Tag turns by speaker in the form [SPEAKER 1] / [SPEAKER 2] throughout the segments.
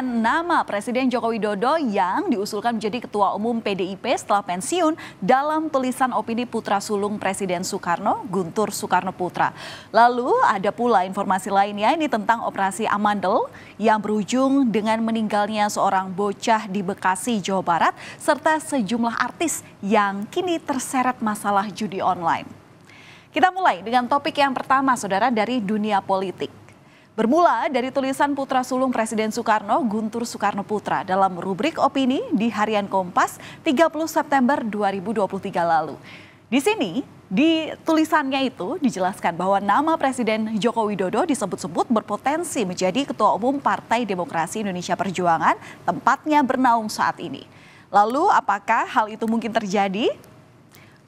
[SPEAKER 1] dengan nama Presiden Joko Widodo yang diusulkan menjadi Ketua Umum PDIP setelah pensiun dalam tulisan opini putra sulung Presiden Soekarno, Guntur Soekarno Putra. Lalu ada pula informasi lainnya ini tentang operasi Amandel yang berujung dengan meninggalnya seorang bocah di Bekasi, Jawa Barat, serta sejumlah artis yang kini terseret masalah judi online. Kita mulai dengan topik yang pertama, saudara, dari dunia politik. Bermula dari tulisan putra sulung Presiden Soekarno, Guntur Soekarno Putra, dalam rubrik opini di Harian Kompas 30 September 2023 lalu. Di sini, di tulisannya itu dijelaskan bahwa nama Presiden Joko Widodo disebut-sebut berpotensi menjadi Ketua Umum Partai Demokrasi Indonesia Perjuangan, tempatnya bernaung saat ini. Lalu apakah hal itu mungkin terjadi?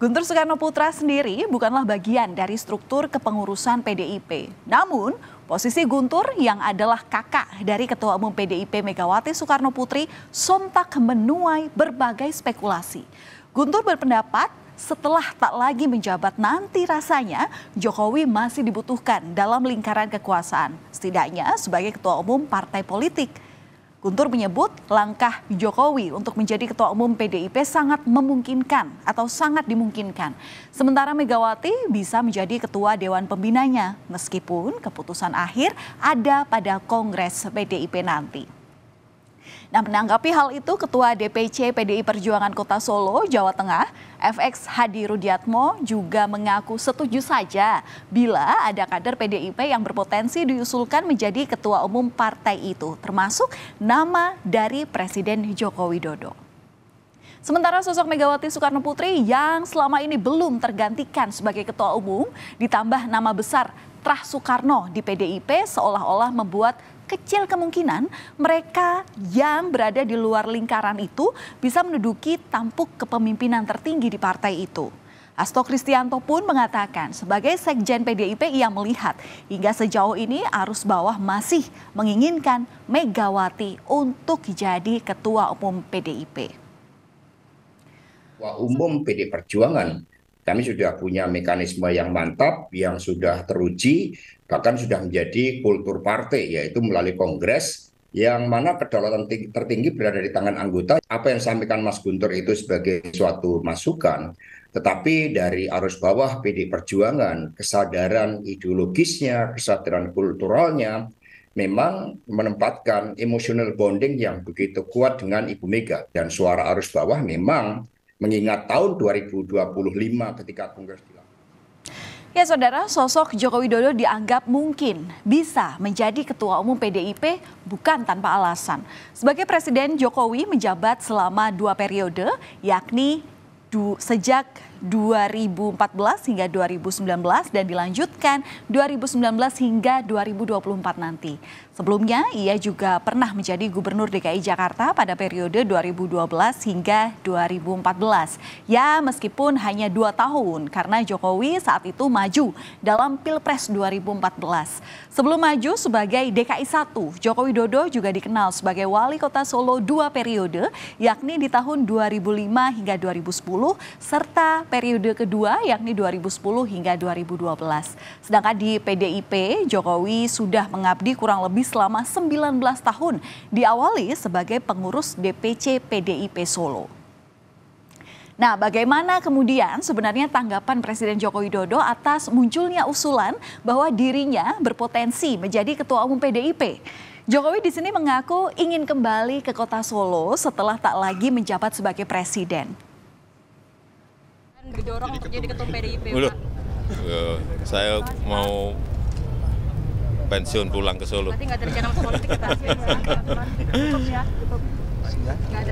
[SPEAKER 1] Guntur Soekarno Putra sendiri bukanlah bagian dari struktur kepengurusan PDIP. Namun, posisi Guntur yang adalah kakak dari Ketua Umum PDIP Megawati Soekarno Putri sontak menuai berbagai spekulasi. Guntur berpendapat setelah tak lagi menjabat nanti rasanya Jokowi masih dibutuhkan dalam lingkaran kekuasaan, setidaknya sebagai ketua umum partai politik. Guntur menyebut langkah Jokowi untuk menjadi ketua umum PDIP sangat memungkinkan atau sangat dimungkinkan. Sementara Megawati bisa menjadi ketua dewan pembinanya meskipun keputusan akhir ada pada Kongres PDIP nanti. Nah, menanggapi hal itu, Ketua DPC PDI Perjuangan Kota Solo, Jawa Tengah, FX Hadi Rudiatmo juga mengaku setuju saja bila ada kader PDIP yang berpotensi diusulkan menjadi Ketua Umum Partai itu, termasuk nama dari Presiden Joko Widodo. Sementara sosok Megawati Soekarno Putri yang selama ini belum tergantikan sebagai ketua umum, ditambah nama besar Trah Soekarno di PDIP seolah-olah membuat kecil kemungkinan mereka yang berada di luar lingkaran itu bisa menduduki tampuk kepemimpinan tertinggi di partai itu. Asto Kristianto pun mengatakan sebagai sekjen PDIP ia melihat hingga sejauh ini arus bawah masih menginginkan Megawati untuk jadi ketua umum PDIP.
[SPEAKER 2] Ketua umum PD Perjuangan kami sudah punya mekanisme yang mantap, yang sudah teruji, bahkan sudah menjadi kultur partai, yaitu melalui kongres yang mana kedaulatan tertinggi berada di tangan anggota. Apa yang sampaikan Mas Guntur itu sebagai suatu masukan, tetapi dari arus bawah PD Perjuangan, kesadaran ideologisnya, kesadaran kulturalnya, memang menempatkan emotional bonding yang begitu kuat dengan Ibu Mega. Dan suara arus bawah memang mengingat tahun 2025 ketika Kongres dilakukan.
[SPEAKER 1] Ya saudara, sosok Joko Widodo dianggap mungkin bisa menjadi ketua umum PDIP bukan tanpa alasan. Sebagai presiden Jokowi menjabat selama dua periode yakni du, sejak 2014 hingga 2019 dan dilanjutkan 2019 hingga 2024 nanti. Sebelumnya ia juga pernah menjadi gubernur DKI Jakarta pada periode 2012 hingga 2014. Ya meskipun hanya dua tahun karena Jokowi saat itu maju dalam Pilpres 2014. Sebelum maju sebagai DKI 1, Jokowi Dodo juga dikenal sebagai wali kota Solo dua periode yakni di tahun 2005 hingga 2010 serta periode kedua yakni 2010 hingga 2012. Sedangkan di PDIP, Jokowi sudah mengabdi kurang lebih selama 19 tahun, diawali sebagai pengurus DPC PDIP Solo. Nah, bagaimana kemudian sebenarnya tanggapan Presiden Joko Widodo atas munculnya usulan bahwa dirinya berpotensi menjadi Ketua Umum PDIP? Jokowi di sini mengaku ingin kembali ke kota Solo setelah tak lagi menjabat sebagai presiden
[SPEAKER 2] didorong jadi jadi ketum PDIP Pak? saya mau pensiun pulang ke Solo. Nanti nggak ada rencana politik kita. ya,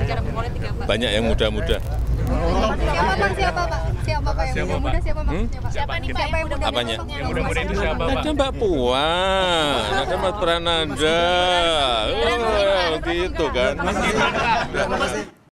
[SPEAKER 2] Nggak politik ya Pak? Banyak yang muda-muda. Siapa Pak? Siapa Pak? Siapa Pak yang muda? Siapa Pak? Siapa nih Pak yang muda? Apanya? Yang muda-muda itu siapa Pak? Ada Mbak Puan, ada Mas Prananda. Oh, gitu kan.